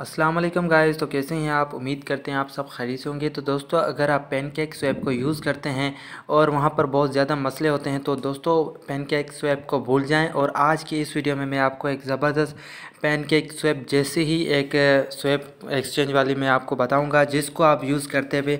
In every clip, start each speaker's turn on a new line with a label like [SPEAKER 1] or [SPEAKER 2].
[SPEAKER 1] Aslam guys तो कैसे हैं आप उम्मीद करते हैं आप सब खरीद से होंगे तो दोस्तों अगर आप पैनकेक स्वैप को यूज़ करते हैं और वहाँ पर बहुत ज़्यादा मसले होते हैं तो दोस्तों पैनकेक स्वैप को भूल जाएं और आज की इस वीडियो में मैं आपको एक ज़बरदस्त पैनकेक स्वैप जैसे ही एक स्वैप एक्सचेंज वाली मैं आपको बताऊंगा जिसको आप यूज़ करते हुए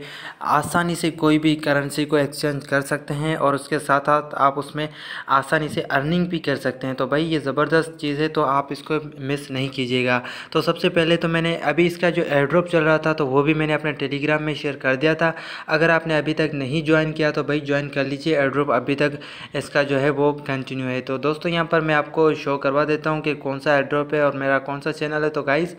[SPEAKER 1] आसानी से कोई भी करेंसी को एक्सचेंज कर सकते हैं और उसके साथ साथ आप उसमें आसानी से अर्निंग भी कर सकते हैं तो भाई ये ज़बरदस्त चीज़ है तो आप इसको मिस नहीं कीजिएगा तो सबसे पहले तो मैंने अभी इसका जो एड्रॉप चल रहा था तो वो भी मैंने अपने टेलीग्राम में शेयर कर दिया था अगर आपने अभी तक नहीं ज्वाइन किया तो भाई ज्वाइन कर लीजिए एड्रॉप अभी तक इसका जो है वो कंटिन्यू है तो दोस्तों यहाँ पर मैं आपको शो करवा देता हूँ कि कौन सा एड्रॉप है और मेरा कौन सा चैनल है तो गाइज़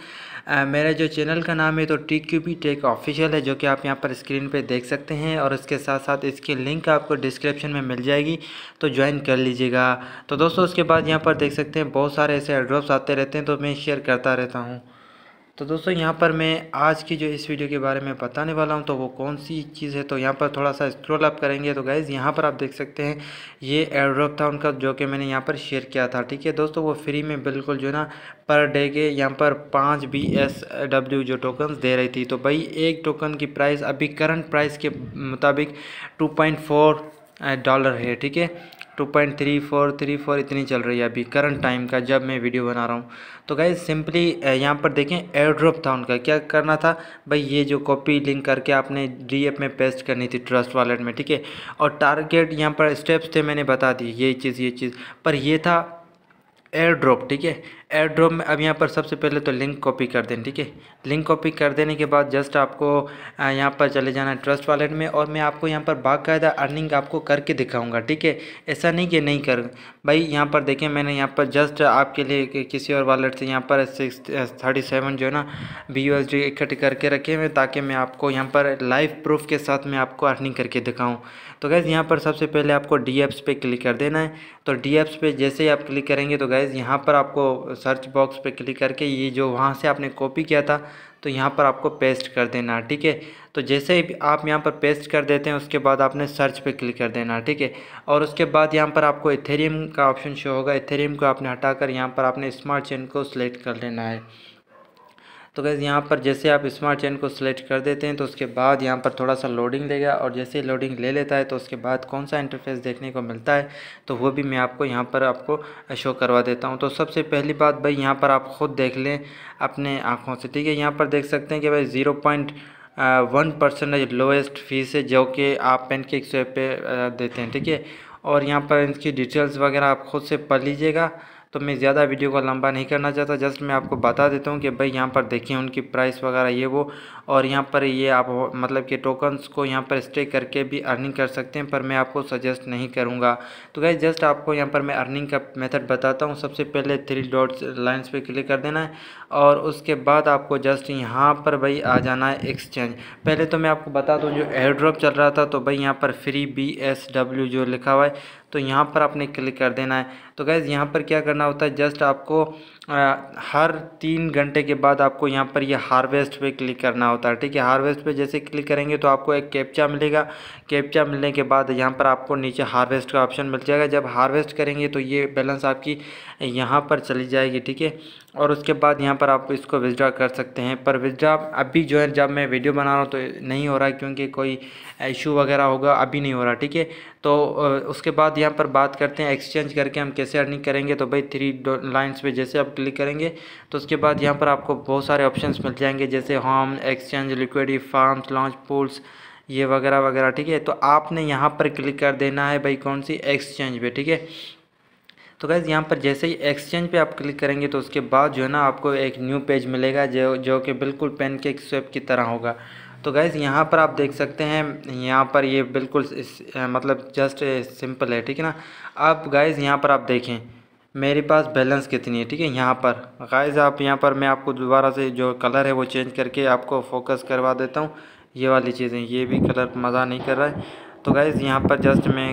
[SPEAKER 1] मेरा जो चैनल का नाम है तो T Q P tech official है जो कि आप यहाँ पर स्क्रीन पर देख सकते हैं और इसके साथ साथ इसकी लिंक आपको डिस्क्रिप्शन में मिल जाएगी तो ज्वाइन कर लीजिएगा तो दोस्तों उसके बाद यहाँ पर देख सकते हैं बहुत सारे ऐसे एड्रॉप्स आते रहते हैं तो मैं शेयर करता रहता हूँ तो दोस्तों यहाँ पर मैं आज की जो इस वीडियो के बारे में बताने वाला हूँ तो वो कौन सी चीज़ है तो यहाँ पर थोड़ा सा स्क्रोल अप करेंगे तो गाइज़ यहाँ पर आप देख सकते हैं ये एड्रॉप था उनका जो कि मैंने यहाँ पर शेयर किया था ठीक है दोस्तों वो फ्री में बिल्कुल जो ना पर डे के यहाँ पर पाँच बी एस डब्ल्यू जो टोकन दे रही थी तो भाई एक टोकन की प्राइस अभी करंट प्राइस के मुताबिक टू पॉइंट फोर डॉलर है ठीक है two point three four three four इतनी चल रही है अभी करंट टाइम का जब मैं वीडियो बना रहा हूँ तो गाइज सिंपली यहाँ पर देखें एयर ड्रॉप था उनका क्या करना था भाई ये जो कॉपी लिंक करके आपने डी में पेस्ट करनी थी ट्रस्ट वॉलेट में ठीक है और टारगेट यहाँ पर स्टेप्स थे मैंने बता दी ये चीज़ ये चीज़ पर यह था एयर ड्रॉप ठीक है एयर में अब यहाँ पर सबसे पहले तो लिंक कॉपी कर दें ठीक है लिंक कॉपी कर देने के बाद जस्ट आपको यहाँ पर चले जाना है ट्रस्ट वॉलेट में और मैं आपको यहाँ पर बाकायदा अर्निंग आपको करके दिखाऊँगा ठीक है ऐसा नहीं कि नहीं कर भाई यहाँ पर देखें मैंने यहाँ पर जस्ट आपके लिए किसी और वॉलेट से यहाँ पर सिक्स थर्टी सेवन जो है ना बी यू एस डी इकट्ठे करके रखे हुए ताकि मैं आपको यहाँ पर लाइव प्रूफ के साथ मैं आपको अर्निंग करके दिखाऊँ तो गैज़ यहाँ पर सबसे पहले आपको डी एप्स पर क्लिक कर देना है तो डी एप्स पे जैसे ही आप क्लिक करेंगे तो गैज़ यहाँ पर आपको सर्च बॉक्स पे क्लिक करके ये जो वहाँ से आपने कॉपी किया था तो यहाँ पर आपको पेस्ट कर देना ठीक है तो जैसे ही आप यहाँ पर पेस्ट कर देते हैं उसके बाद आपने सर्च पे क्लिक कर देना ठीक है और उसके बाद यहाँ पर आपको इथेरियम का ऑप्शन शो होगा इथेरियम को आपने हटाकर यहाँ पर आपने स्मार्ट चेन को सिलेक्ट कर लेना है तो गैस यहाँ पर जैसे आप स्मार्ट चेन को सिलेक्ट कर देते हैं तो उसके बाद यहाँ पर थोड़ा सा लोडिंग लेगा और जैसे लोडिंग ले लेता है तो उसके बाद कौन सा इंटरफेस देखने को मिलता है तो वो भी मैं आपको यहाँ पर आपको शो करवा देता हूँ तो सबसे पहली बात भाई यहाँ पर आप ख़ुद देख लें अपने आँखों से ठीक है यहाँ पर देख सकते हैं कि भाई zero point one percentage lowest fees है जो कि आप पेन के एक पे देते हैं ठीक है और यहाँ पर इनकी डिटेल्स वगैरह आप खुद से पढ़ लीजिएगा तो मैं ज़्यादा वीडियो को लंबा नहीं करना चाहता जस्ट मैं आपको बता देता हूँ कि भाई यहाँ पर देखिए उनकी प्राइस वगैरह ये वो और यहाँ पर ये आप मतलब कि टोकन्स को यहाँ पर स्टे करके भी अर्निंग कर सकते हैं पर मैं आपको सजेस्ट नहीं करूँगा तो गई जस्ट आपको यहाँ पर मैं अर्निंग का मेथड बताता हूँ सबसे पहले थ्री डॉट्स लाइन्स पर क्लिक कर देना है और उसके बाद आपको जस्ट यहाँ पर भाई आ जाना है एक्सचेंज पहले तो मैं आपको बता दूँ जो एयर ड्रॉप चल रहा था तो भाई यहाँ पर फ्री बी एस डब्ल्यू जो लिखा हुआ है तो यहाँ पर आपने क्लिक कर देना है तो गैज़ यहाँ पर क्या करना होता है जस्ट आपको आ, हर तीन घंटे के बाद आपको यहाँ पर ये यह हार्वेस्ट पे क्लिक करना होता है ठीक है हार्वेस्ट पे जैसे क्लिक करेंगे तो आपको एक कैप्चा मिलेगा कैप्चा मिलने के बाद यहाँ पर आपको नीचे हार्वेस्ट का ऑप्शन मिल जाएगा जब हार्वेस्ट करेंगे तो ये बैलेंस आपकी यहाँ पर चली जाएगी ठीक है और उसके बाद यहाँ पर आप इसको विदड्रा कर सकते हैं पर विदड्रा अभी जो है जब मैं वीडियो बना रहा हूँ तो नहीं हो रहा क्योंकि कोई इशू वगैरह होगा अभी नहीं हो रहा ठीक है तो उसके बाद यहाँ पर बात करते हैं एक्सचेंज करके हम कैसे अर्निंग करेंगे तो भाई थ्री लाइन्स पे जैसे आप क्लिक करेंगे तो उसके बाद यहाँ पर आपको बहुत सारे ऑप्शन मिल जाएंगे जैसे home exchange liquidity farm launch pools ये वगैरह वगैरह ठीक है तो आपने यहाँ पर क्लिक कर देना है भाई कौन सी एक्सचेंज पर ठीक है तो गैस यहाँ पर जैसे ही एक्सचेंज पे आप क्लिक करेंगे तो उसके बाद जो है ना आपको एक न्यू पेज मिलेगा जो जो कि बिल्कुल पेन के स्वेप की तरह होगा तो गैस यहाँ पर आप देख सकते हैं यहाँ पर ये बिल्कुल मतलब जस्ट सिंपल है ठीक है ना अब गैस यहाँ पर आप देखें मेरे पास बैलेंस कितनी है ठीक है यहाँ पर गैस आप यहाँ पर मैं आपको दोबारा से जो कलर है वो चेंज करके आपको फोकस करवा देता हूँ ये वाली चीज़ें ये भी कलर मज़ा नहीं कर रहा है तो गैस यहाँ पर जस्ट मैं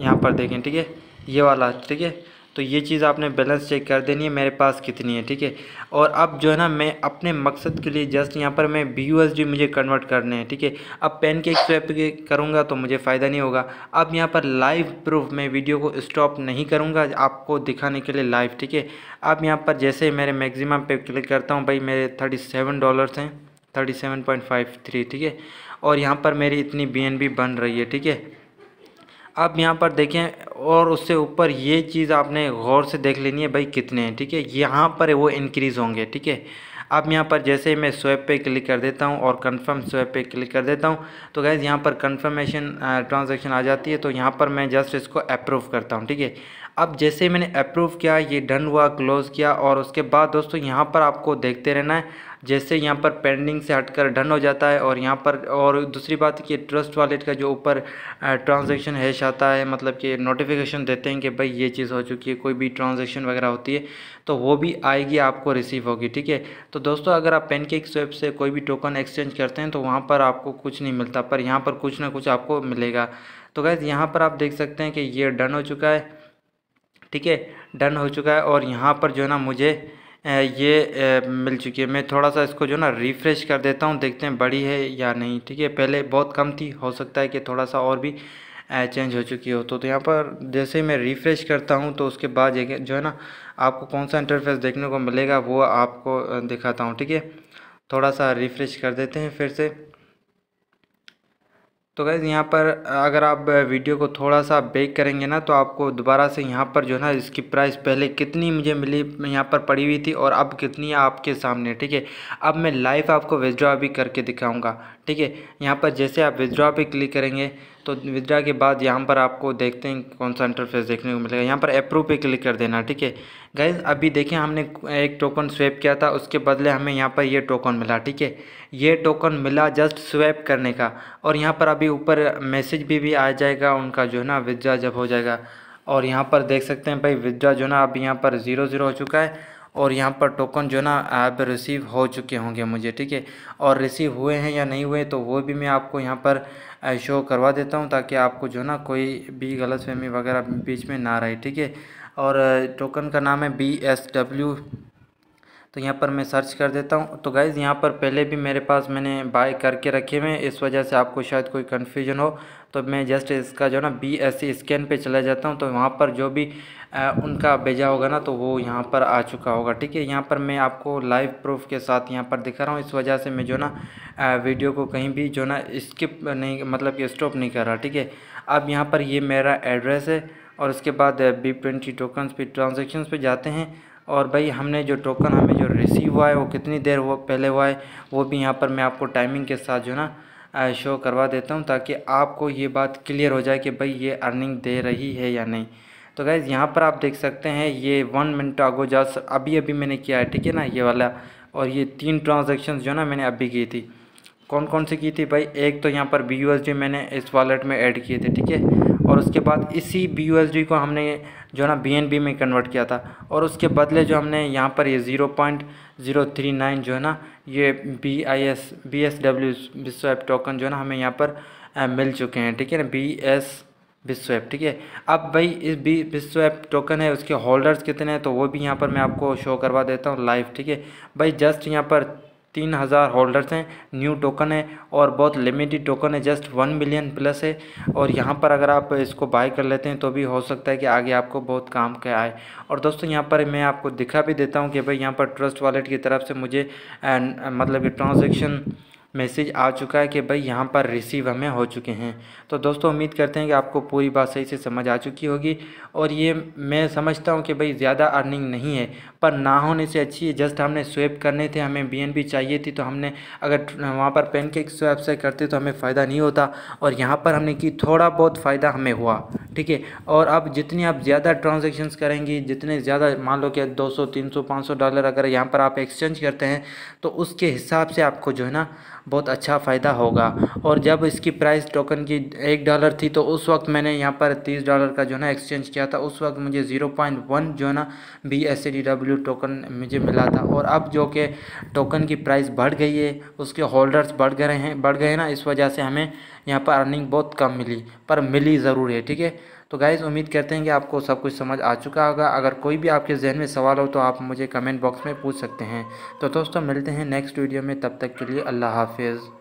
[SPEAKER 1] यहाँ पर देखें ठीक है ये वाला ठीक है तो ये चीज़ आपने बैलेंस चेक कर देनी है मेरे पास कितनी है ठीक है और अब जो है ना मैं अपने मकसद के लिए जस्ट यहाँ पर मैं बी मुझे कन्वर्ट करने हैं ठीक है थीके? अब पेन के स्वैप करूँगा तो मुझे फ़ायदा नहीं होगा अब यहाँ पर लाइव प्रूफ मैं वीडियो को स्टॉप नहीं करूँगा आपको दिखाने के लिए लाइव ठीक है अब यहाँ पर जैसे मेरे मैक्सिमम पे क्लिक करता हूँ भाई मेरे थर्टी सेवन डॉलर्स हैं thirty seven point five three ठीक है और यहाँ पर मेरी इतनी बी बन रही है ठीक है अब यहाँ पर देखें और उससे ऊपर ये चीज़ आपने गौर से देख लेनी है भाई कितने हैं ठीक है यहाँ पर वो इनक्रीज़ होंगे ठीक है अब यहाँ पर जैसे मैं स्वैप पे क्लिक कर देता हूँ और कंफर्म स्वैप पे क्लिक कर देता हूँ तो गैज़ यहाँ पर कंफर्मेशन ट्रांजैक्शन आ जाती है तो यहाँ पर मैं जस्ट इसको अप्रूव करता हूँ ठीक है अब जैसे मैंने अप्रूव किया ये डन हुआ क्लोज़ किया और उसके बाद दोस्तों यहाँ पर आपको देखते रहना है जैसे यहाँ पर पेंडिंग से हटकर डन हो जाता है और यहाँ पर और दूसरी बात कि ट्रस्ट वॉलेट का जो ऊपर ट्रांजेक्शन हैश आता है मतलब कि नोटिफिकेशन देते हैं कि भाई ये चीज़ हो चुकी है कोई भी ट्रांजेक्शन वगैरह होती है तो वो भी आएगी आपको रिसीव होगी ठीक है तो दोस्तों अगर आप पेनकेक स्वेप से कोई भी टोकन एक्सचेंज करते हैं तो वहाँ पर आपको कुछ नहीं मिलता पर यहाँ पर कुछ ना कुछ आपको मिलेगा तो गैस यहाँ पर आप देख सकते हैं कि ये डन हो चुका है ठीक है डन हो चुका है और यहाँ पर जो है ना मुझे ये मिल चुकी है मैं थोड़ा सा इसको जो ना रिफ़्रेश कर देता हूँ देखते हैं बड़ी है या नहीं ठीक है पहले बहुत कम थी हो सकता है कि थोड़ा सा और भी चेंज हो चुकी हो तो, तो यहाँ पर जैसे ही मैं रिफ़्रेश करता हूँ तो उसके बाद जो है ना आपको कौन सा इंटरफेस देखने को मिलेगा वो आपको दिखाता हूँ ठीक है थोड़ा सा रिफ़्रेश कर देते हैं फिर से तो गैज़ यहाँ पर अगर आप वीडियो को थोड़ा सा बेक करेंगे ना तो आपको दोबारा से यहाँ पर जो है ना इसकी प्राइस पहले कितनी मुझे मिली यहाँ पर पड़ी हुई थी और अब कितनी है आपके सामने ठीक है अब मैं लाइव आपको विदड्रॉ भी करके दिखाऊँगा ठीक है यहाँ पर जैसे आप विदड्रॉ पे क्लिक करेंगे तो विदड्रॉ के बाद यहाँ पर आपको देखते हैं कौन सा इंटरफेस देखने को मिलेगा यहाँ पर अप्रूव पे क्लिक कर देना ठीक है गैस अभी देखें हमने एक टोकन स्वेप किया था उसके बदले हमें यहाँ पर ये टोकन मिला ठीक है ये टोकन मिला जस्ट स्वैप करने का और यहाँ पर अभी ऊपर मैसेज भी, भी आ जाएगा उनका जो है ना विदड्रा जब हो जाएगा और यहाँ पर देख सकते हैं भाई विदड्रा जो ना अब यहाँ पर ज़ीरो ज़ीरो हो चुका है और यहाँ पर टोकन जो ना अब रिसीव हो चुके होंगे मुझे ठीक है और रिसीव हुए हैं या नहीं हुए तो वो भी मैं आपको यहाँ पर शो करवा देता हूँ ताकि आपको जो ना कोई भी गलत फहमी वगैरह बीच में ना रहे ठीक है और टोकन का नाम है बी एस डब्ल्यू तो यहाँ पर मैं सर्च कर देता हूँ तो गाइज़ यहाँ पर पहले भी मेरे पास मैंने बाय करके रखे हुए हैं इस वजह से आपको शायद कोई कन्फ्यूजन हो तो मैं जस्ट इसका जो ना बी एस सी स्कैन पर चला जाता हूँ तो वहाँ पर जो भी आ, उनका भेजा होगा ना तो वो यहाँ पर आ चुका होगा ठीक है यहाँ पर मैं आपको लाइव प्रूफ के साथ यहाँ पर दिखा रहा हूँ इस वजह से मैं जो ना आ, वीडियो को कहीं भी जो ना स्किप नहीं मतलब कि स्टॉप नहीं कर रहा ठीक है अब यहाँ पर ये मेरा एड्रेस है और उसके बाद बी ट्वेंटी टोकन्स पे ट्रांजेक्शन्स पे जाते हैं और भाई हमने जो टोकन हमें जो रिसीव हुआ है वो कितनी देर हुआ पहले हुआ है वो भी यहाँ पर मैं आपको टाइमिंग के साथ जो ना शो करवा देता हूँ ताकि आपको ये बात क्लियर हो जाए कि भाई ये अर्निंग दे रही है या नहीं तो गैज़ यहाँ पर आप देख सकते हैं ये वन मिनट आगो जा अभी अभी मैंने किया है ठीक है ना ये वाला और ये तीन ट्रांजेक्शन जो ना मैंने अभी की थी कौन कौन सी की थी भाई एक तो यहाँ पर बी मैंने इस वॉलेट में ऐड किए थे ठीक है और उसके बाद इसी बी को हमने जो ना बी में कन्वर्ट किया था और उसके बदले जो हमने यहाँ पर ये zero point zero three nine जो है ना ये B I S B S W विश्व ऐप टोकन जो है ना हमें यहाँ पर मिल चुके हैं ठीक है ना बी एस विश्व ऐप ठीक है अब भाई इस बी विश्व ऐप टोकन है उसके होल्डर्स कितने हैं तो वो भी यहाँ पर मैं आपको शो करवा देता हूँ लाइव ठीक है भाई जस्ट यहाँ पर तीन हज़ार होल्डर्स हैं न्यू टोकन है और बहुत लिमिटेड टोकन है जस्ट वन मिलियन प्लस है और यहाँ पर अगर आप इसको बाय कर लेते हैं तो भी हो सकता है कि आगे आपको बहुत काम का आए और दोस्तों यहाँ पर मैं आपको दिखा भी देता हूँ कि भाई यहाँ पर ट्रस्ट वॉलेट की तरफ से मुझे मतलब कि ट्रांजेक्शन मैसेज आ चुका है कि भाई यहाँ पर रिसीव हमें हो चुके हैं तो दोस्तों उम्मीद करते हैं कि आपको पूरी बात सही से समझ आ चुकी होगी और ये मैं समझता हूँ कि भाई ज़्यादा अर्निंग नहीं है पर ना होने से अच्छी है जस्ट हमने स्वेप करने थे हमें बी चाहिए थी तो हमने अगर वहाँ पर पेन के स्वेप से करते तो हमें फ़ायदा नहीं होता और यहाँ पर हमने की थोड़ा बहुत फ़ायदा हमें हुआ ठीक है और आप जितनी आप ज़्यादा ट्रांजेक्शन्स करेंगी जितने ज़्यादा मान लो कि 200 300 500 डॉलर अगर यहाँ पर आप एक्सचेंज करते हैं तो उसके हिसाब से आपको जो है ना बहुत अच्छा फ़ायदा होगा और जब इसकी प्राइस टोकन की एक डॉलर थी तो उस वक्त मैंने यहाँ पर तीस डॉलर का जो है ना एक्सचेंज किया था उस वक्त मुझे ज़ीरो पॉइंट वन जो है ना B S D W token मुझे मिला था और अब जो कि टोकन की प्राइस बढ़ गई है उसके होल्डर्स बढ़ गए हैं बढ़ गए ना इस वजह से हमें यहाँ पर अर्निंग बहुत कम मिली पर मिली ज़रूर है ठीक है तो गाइज़ उम्मीद करते हैं कि आपको सब कुछ समझ आ चुका होगा अगर कोई भी आपके जहन में सवाल हो तो आप मुझे कमेंट बॉक्स में पूछ सकते हैं तो दोस्तों मिलते हैं नेक्स्ट वीडियो में तब तक के लिए अल्लाह हाफिज़